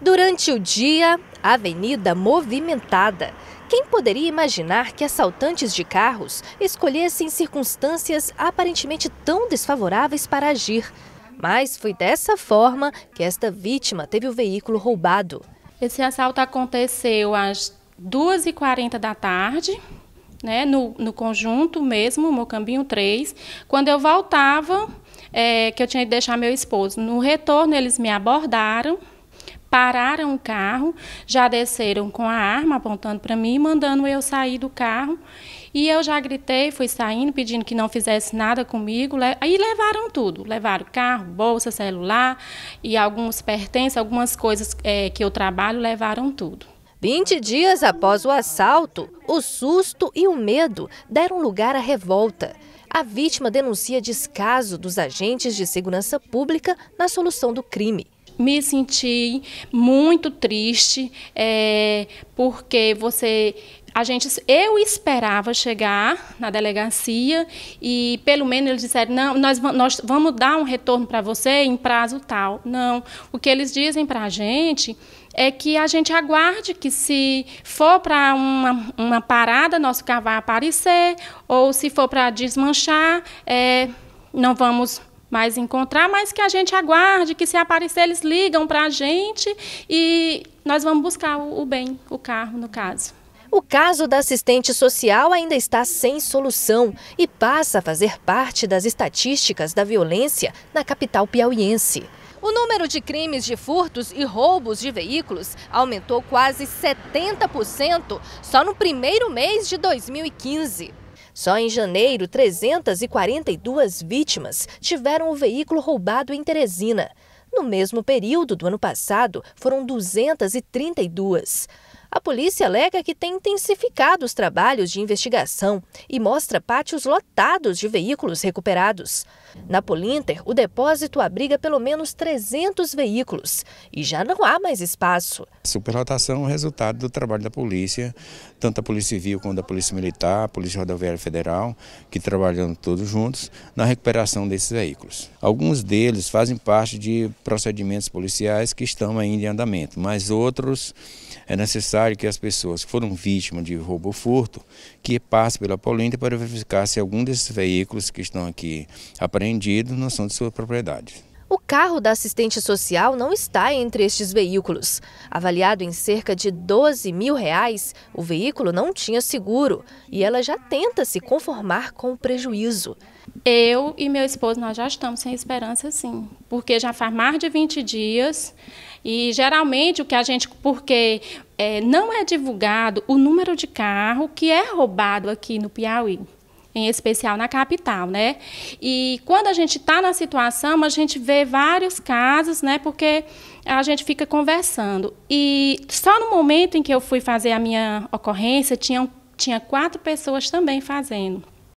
Durante o dia, avenida movimentada. Quem poderia imaginar que assaltantes de carros escolhessem circunstâncias aparentemente tão desfavoráveis para agir? Mas foi dessa forma que esta vítima teve o veículo roubado. Esse assalto aconteceu às 2h40 da tarde, né, no, no conjunto mesmo, Mocambinho 3. Quando eu voltava, é, que eu tinha que deixar meu esposo, no retorno eles me abordaram pararam o carro, já desceram com a arma apontando para mim, mandando eu sair do carro. E eu já gritei, fui saindo, pedindo que não fizesse nada comigo. Aí levaram tudo: levaram carro, bolsa, celular e alguns pertences, algumas coisas é, que eu trabalho, levaram tudo. 20 dias após o assalto, o susto e o medo deram lugar à revolta. A vítima denuncia descaso dos agentes de segurança pública na solução do crime me senti muito triste, é, porque você a gente, eu esperava chegar na delegacia e pelo menos eles disseram não, nós, nós vamos dar um retorno para você em prazo tal. Não, o que eles dizem para a gente é que a gente aguarde que se for para uma, uma parada nosso carro vai aparecer ou se for para desmanchar é, não vamos mas encontrar, mas que a gente aguarde, que se aparecer eles ligam para a gente e nós vamos buscar o bem, o carro no caso. O caso da assistente social ainda está sem solução e passa a fazer parte das estatísticas da violência na capital piauiense. O número de crimes de furtos e roubos de veículos aumentou quase 70% só no primeiro mês de 2015. Só em janeiro, 342 vítimas tiveram o veículo roubado em Teresina. No mesmo período do ano passado, foram 232. A polícia alega que tem intensificado os trabalhos de investigação e mostra pátios lotados de veículos recuperados. Na Polinter, o depósito abriga pelo menos 300 veículos e já não há mais espaço. Superlotação é o resultado do trabalho da polícia, tanto da Polícia Civil como da Polícia Militar, Polícia Rodoviária Federal, que trabalhando todos juntos na recuperação desses veículos. Alguns deles fazem parte de procedimentos policiais que estão ainda em andamento, mas outros é necessário necessário que as pessoas que foram vítimas de roubo ou furto que passem pela Paulínia para verificar se algum desses veículos que estão aqui apreendidos não são de sua propriedade. O carro da assistente social não está entre estes veículos. Avaliado em cerca de 12 mil reais, o veículo não tinha seguro e ela já tenta se conformar com o prejuízo. Eu e meu esposo, nós já estamos sem esperança, sim, porque já faz mais de 20 dias e geralmente o que a gente, porque é, não é divulgado o número de carro que é roubado aqui no Piauí em especial na capital, né? E quando a gente está na situação, a gente vê vários casos, né? Porque a gente fica conversando. E só no momento em que eu fui fazer a minha ocorrência, tinham, tinha quatro pessoas também fazendo.